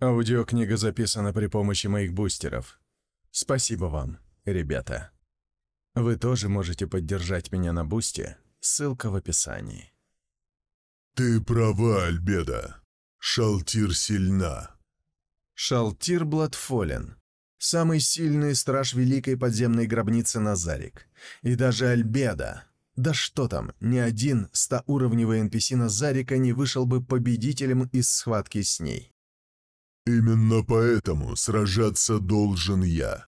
Аудиокнига записана при помощи моих бустеров. Спасибо вам, ребята. Вы тоже можете поддержать меня на бусте, ссылка в описании. Ты права, Альбеда. Шалтир сильна. Шалтир Бладфолен. Самый сильный страж великой подземной гробницы Назарик. И даже Альбеда. Да что там, ни один стауровневый NPC Назарика не вышел бы победителем из схватки с ней. Именно поэтому сражаться должен я.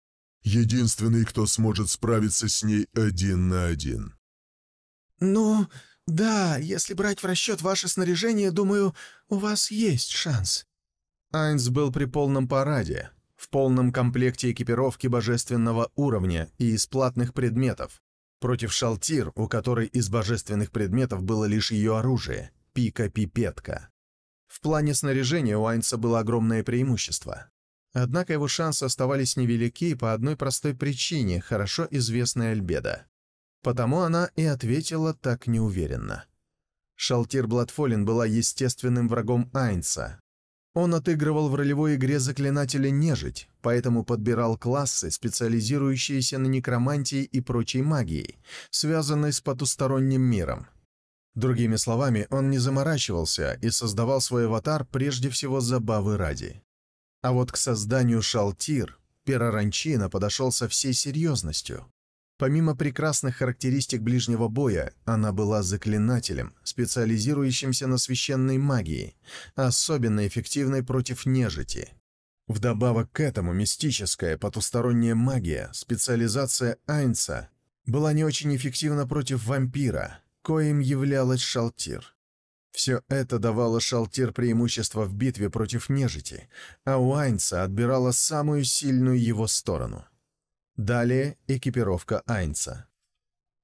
Единственный, кто сможет справиться с ней один на один. Ну, да, если брать в расчет ваше снаряжение, думаю, у вас есть шанс. Айнс был при полном параде, в полном комплекте экипировки божественного уровня и из платных предметов, против Шалтир, у которой из божественных предметов было лишь ее оружие – пика-пипетка. В плане снаряжения у Айнса было огромное преимущество. Однако его шансы оставались невелики по одной простой причине, хорошо известной Альбеда. Потому она и ответила так неуверенно. Шалтир Бладфолин была естественным врагом Айнса. Он отыгрывал в ролевой игре заклинателя нежить, поэтому подбирал классы, специализирующиеся на некромантии и прочей магии, связанной с потусторонним миром – Другими словами, он не заморачивался и создавал свой аватар прежде всего забавы ради. А вот к созданию Шалтир Пероранчина подошел со всей серьезностью. Помимо прекрасных характеристик ближнего боя, она была заклинателем, специализирующимся на священной магии, особенно эффективной против нежити. Вдобавок к этому мистическая потусторонняя магия, специализация Айнца, была не очень эффективна против вампира – коим являлась Шалтир. Все это давало Шалтир преимущество в битве против нежити, а Уайнца отбирало самую сильную его сторону. Далее экипировка Айнца.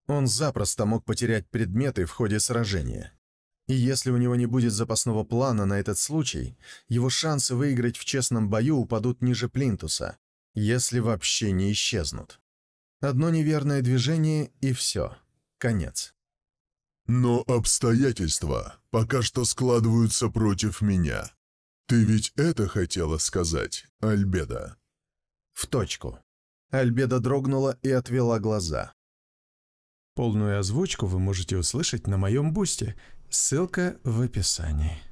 Он запросто мог потерять предметы в ходе сражения. И если у него не будет запасного плана на этот случай, его шансы выиграть в честном бою упадут ниже плинтуса, если вообще не исчезнут. Одно неверное движение и все. Конец. Но обстоятельства пока что складываются против меня. Ты ведь это хотела сказать, Альбеда?» В точку. Альбеда дрогнула и отвела глаза. Полную озвучку вы можете услышать на моем бусте. Ссылка в описании.